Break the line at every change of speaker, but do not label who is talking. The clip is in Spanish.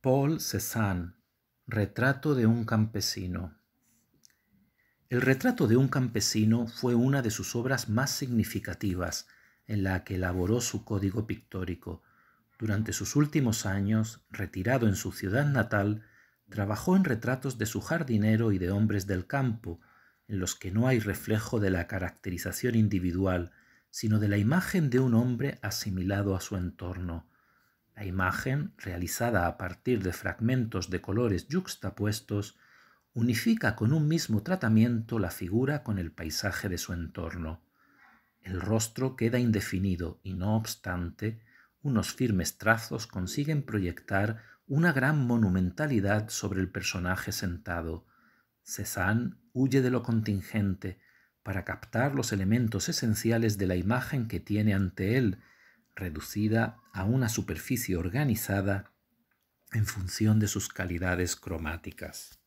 Paul Cézanne, Retrato de un campesino. El retrato de un campesino fue una de sus obras más significativas, en la que elaboró su código pictórico. Durante sus últimos años, retirado en su ciudad natal, trabajó en retratos de su jardinero y de hombres del campo, en los que no hay reflejo de la caracterización individual, sino de la imagen de un hombre asimilado a su entorno. La imagen, realizada a partir de fragmentos de colores yuxtapuestos, unifica con un mismo tratamiento la figura con el paisaje de su entorno. El rostro queda indefinido y no obstante, unos firmes trazos consiguen proyectar una gran monumentalidad sobre el personaje sentado. Cézanne huye de lo contingente para captar los elementos esenciales de la imagen que tiene ante él reducida a una superficie organizada en función de sus calidades cromáticas.